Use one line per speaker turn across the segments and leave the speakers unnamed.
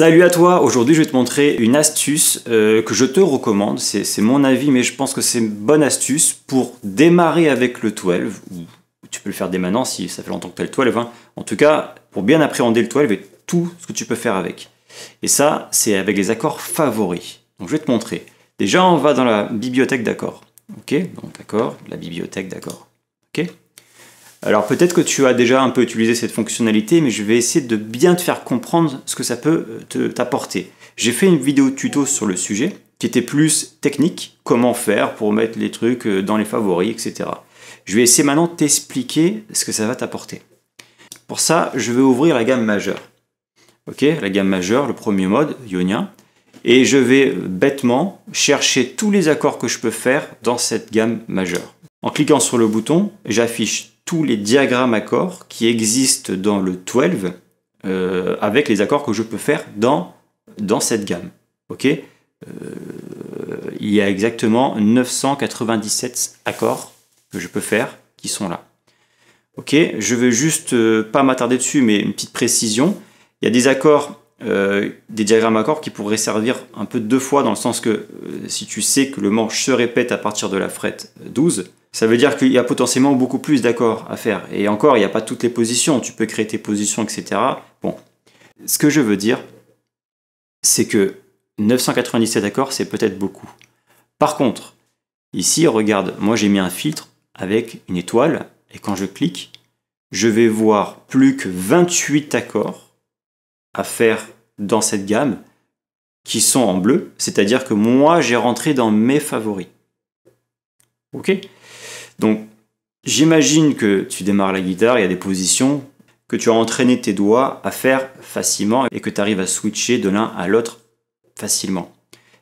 Salut à toi, aujourd'hui je vais te montrer une astuce euh, que je te recommande, c'est mon avis mais je pense que c'est une bonne astuce pour démarrer avec le 12, ou tu peux le faire dès maintenant si ça fait longtemps que tu as le 12, hein. en tout cas pour bien appréhender le 12 et tout ce que tu peux faire avec. Et ça c'est avec les accords favoris, donc je vais te montrer. Déjà on va dans la bibliothèque d'accords, ok, donc accord, la bibliothèque d'accords, ok alors peut-être que tu as déjà un peu utilisé cette fonctionnalité, mais je vais essayer de bien te faire comprendre ce que ça peut euh, t'apporter. J'ai fait une vidéo tuto sur le sujet, qui était plus technique, comment faire pour mettre les trucs euh, dans les favoris, etc. Je vais essayer maintenant de t'expliquer ce que ça va t'apporter. Pour ça, je vais ouvrir la gamme majeure. Ok, la gamme majeure, le premier mode, ionien. Et je vais euh, bêtement chercher tous les accords que je peux faire dans cette gamme majeure. En cliquant sur le bouton, j'affiche tous les diagrammes accords qui existent dans le 12 euh, avec les accords que je peux faire dans, dans cette gamme. Ok euh, Il y a exactement 997 accords que je peux faire qui sont là. Ok Je veux juste euh, pas m'attarder dessus, mais une petite précision. Il y a des accords euh, des diagrammes à qui pourraient servir un peu deux fois dans le sens que euh, si tu sais que le manche se répète à partir de la frette 12, ça veut dire qu'il y a potentiellement beaucoup plus d'accords à faire. Et encore, il n'y a pas toutes les positions, tu peux créer tes positions, etc. Bon, ce que je veux dire, c'est que 997 accords, c'est peut-être beaucoup. Par contre, ici, regarde, moi j'ai mis un filtre avec une étoile, et quand je clique, je vais voir plus que 28 accords à faire dans cette gamme qui sont en bleu, c'est-à-dire que moi j'ai rentré dans mes favoris. Ok Donc j'imagine que tu démarres la guitare, il y a des positions que tu as entraîné tes doigts à faire facilement et que tu arrives à switcher de l'un à l'autre facilement.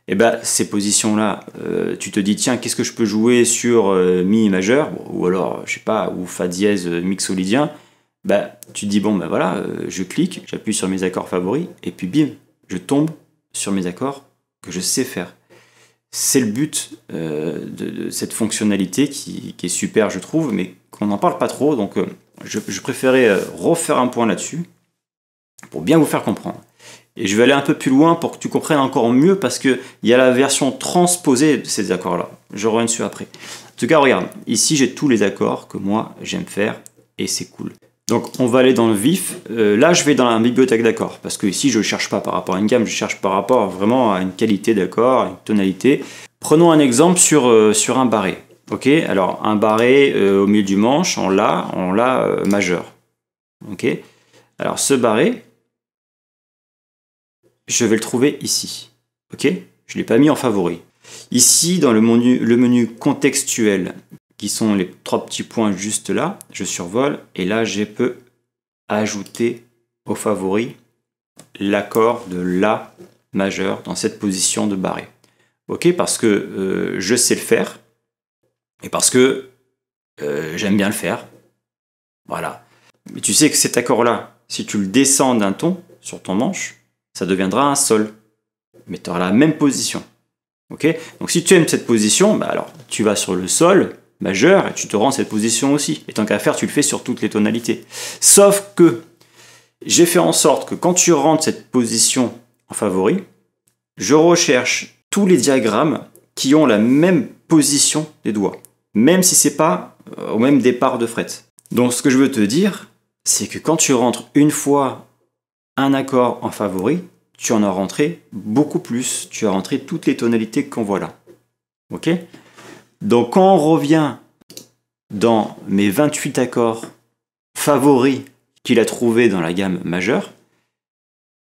Et eh bien ces positions-là, euh, tu te dis tiens qu'est-ce que je peux jouer sur euh, mi majeur ou alors je sais pas ou fa dièse euh, mixolydien bah, tu dis, bon, ben voilà, euh, je clique, j'appuie sur mes accords favoris, et puis bim, je tombe sur mes accords que je sais faire. C'est le but euh, de, cette fonctionnalité qui, est super, je trouve, mais qu'on n'en parle pas trop, donc euh, je, je, préférais refaire un point là-dessus pour bien vous faire comprendre. Et je vais aller un peu plus loin pour que tu comprennes encore mieux parce qu'il y a la version transposée de ces accords-là. Je reviens dessus après. En tout cas, regarde, ici j'ai tous les accords que moi j'aime faire et c'est cool. Donc on va aller dans le vif. Euh, là, je vais dans la bibliothèque d'accords, parce que ici, je ne cherche pas par rapport à une gamme, je cherche par rapport vraiment à une qualité d'accord, une tonalité. Prenons un exemple sur, euh, un barré. Ok, alors un barré euh, au milieu du manche, en l'a, en l'a majeur. Ok, alors ce barré, je vais le trouver ici. Ok, je ne l'ai pas mis en favori. Ici, dans le le menu contextuel, qui sont les trois petits points juste là. Je survole et là, je peux ajouter au favori l'accord de La majeur dans cette position de barré. Ok, parce que euh, je sais le faire et parce que euh, j'aime bien le faire. Voilà. Mais tu sais que cet accord-là, si tu le descends d'un ton sur ton manche, ça deviendra un sol. Mais tu auras la même position. Ok Donc si tu aimes cette position, bah, alors tu vas sur le sol, majeur, et tu te rends cette position aussi. Et tant qu'à faire, tu le fais sur toutes les tonalités. Sauf que j'ai fait en sorte que quand tu rentres cette position en favori, je recherche tous les diagrammes qui ont la même position des doigts, même si c'est pas euh, au même départ de fret. Donc ce que je veux te dire, c'est que quand tu rentres une fois un accord en favori, tu en as rentré beaucoup plus. Tu as rentré toutes les tonalités qu'on voit là. Ok donc quand on revient dans mes 28 accords favoris qu'il a trouvés dans la gamme majeure,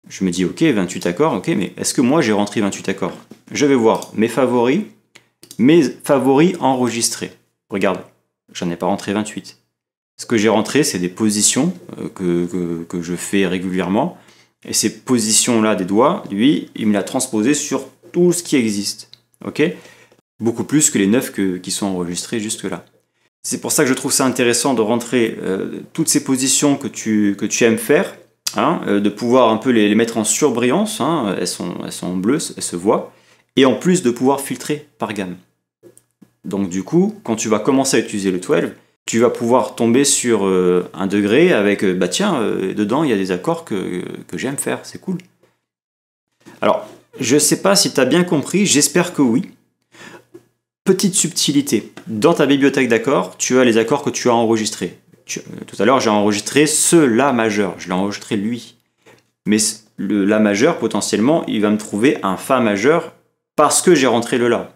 je me dis ok, 28 accords, ok, mais est-ce que moi j'ai rentré 28 accords Je vais voir mes favoris, mes favoris enregistrés. Regarde, j'en ai pas rentré 28. Ce que j'ai rentré, c'est des positions euh, que, que, je fais régulièrement. Et ces positions-là des doigts, lui, il me l'a transposé sur tout ce qui existe. ok beaucoup plus que les neuf qui sont enregistrés jusque-là. C'est pour ça que je trouve ça intéressant de rentrer euh, toutes ces positions que tu, que tu aimes faire, hein, euh, de pouvoir un peu les, mettre en surbrillance, hein, elles, sont, elles sont bleues, elles se voient, et en plus de pouvoir filtrer par gamme. Donc du coup, quand tu vas commencer à utiliser le 12, tu vas pouvoir tomber sur euh, un degré avec, bah tiens, dedans il y a des accords que, que j'aime faire, c'est cool. Alors, je ne sais pas si tu as bien compris, j'espère que oui. Petite subtilité, dans ta bibliothèque d'accords, tu as les accords que tu as enregistrés. Euh, tout à l'heure, j'ai enregistré ce La majeur, je l'ai enregistré lui. Mais le La majeur, potentiellement, il va me trouver un Fa majeur parce que j'ai rentré le La.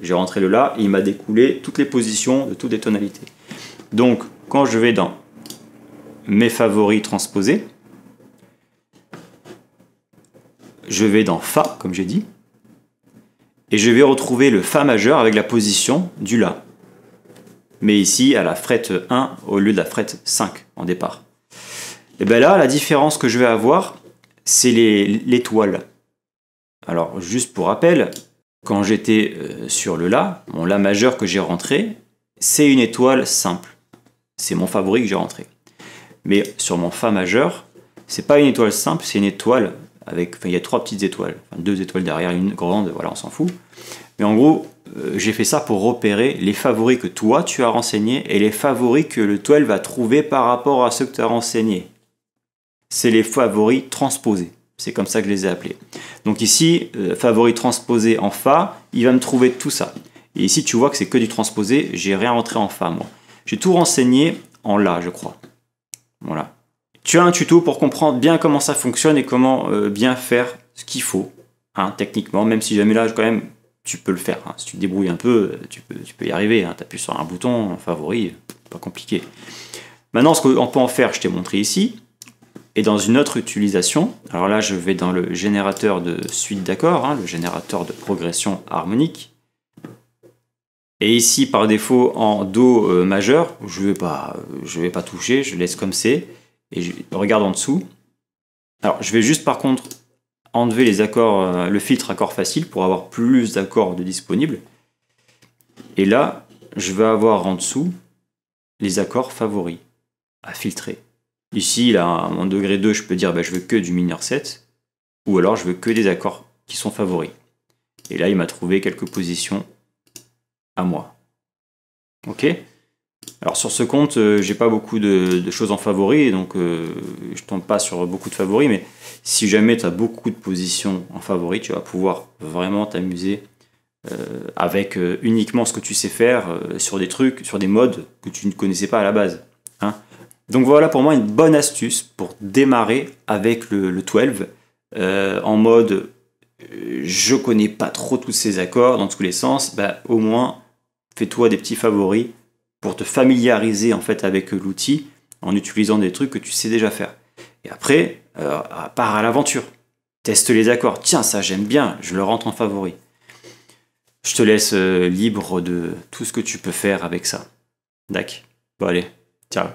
J'ai rentré le La, il m'a découlé toutes les positions de toutes les tonalités. Donc, quand je vais dans Mes favoris transposés, je vais dans Fa, comme j'ai dit, et je vais retrouver le Fa majeur avec la position du La. Mais ici, à la frette 1 au lieu de la frette 5 en départ. Et bien là, la différence que je vais avoir, c'est l'étoile. Alors, juste pour rappel, quand j'étais euh, sur le La, mon La majeur que j'ai rentré, c'est une étoile simple. C'est mon favori que j'ai rentré. Mais sur mon Fa majeur, c'est pas une étoile simple, c'est une étoile avec, enfin, il y a trois petites étoiles, deux étoiles derrière une grande, voilà, on s'en fout. Mais en gros, euh, j'ai fait ça pour repérer les favoris que toi tu as renseignés et les favoris que le toile va trouver par rapport à ceux que tu as renseignés. C'est les favoris transposés. C'est comme ça que je les ai appelés. Donc ici, euh, favoris transposés en Fa, il va me trouver tout ça. Et ici, tu vois que c'est que du transposé, j'ai rien rentré en Fa, moi. J'ai tout renseigné en La, je crois. Voilà. Tu as un tuto pour comprendre bien comment ça fonctionne et comment euh, bien faire ce qu'il faut, hein, techniquement, même si jamais là, quand même, tu peux le faire. Hein. Si tu te débrouilles un peu, euh, tu peux, tu peux y arriver. Hein. Tu appuies sur un bouton, favori, euh, pas compliqué. Maintenant, ce qu'on peut en faire, je t'ai montré ici. Et dans une autre utilisation, alors là, je vais dans le générateur de suite d'accords, le générateur de progression harmonique. Et ici, par défaut, en Do majeur, je ne vais, je vais pas toucher, je laisse comme c'est et je regarde en dessous. Alors, je vais juste par contre enlever les accords, euh, le filtre accord facile pour avoir plus d'accords de disponibles. Et là, je vais avoir en dessous les accords favoris à filtrer. Ici, là, mon degré 2, je peux dire ben, je veux que du mineur 7, ou alors je veux que des accords qui sont favoris. Et là, il m'a trouvé quelques positions à moi. OK alors sur ce compte, je euh, j'ai pas beaucoup de, choses en favori, donc je euh, je tombe pas sur beaucoup de favoris, mais si jamais tu as beaucoup de positions en favori, tu vas pouvoir vraiment t'amuser euh, avec uniquement ce que tu sais faire sur des trucs, sur des modes que tu ne connaissais pas à la base. Hein. Donc voilà pour moi une bonne astuce pour démarrer avec le, 12 en mode je connais pas trop tous ces accords dans tous les sens, bah, au moins fais-toi des petits favoris pour te familiariser en fait avec l'outil en utilisant des trucs que tu sais déjà faire. Et après, euh, pars à l'aventure. Teste les accords. Tiens, ça j'aime bien, je le rentre en favori. Je te laisse euh, libre de tout ce que tu peux faire avec ça. D'accord Bon allez, ciao.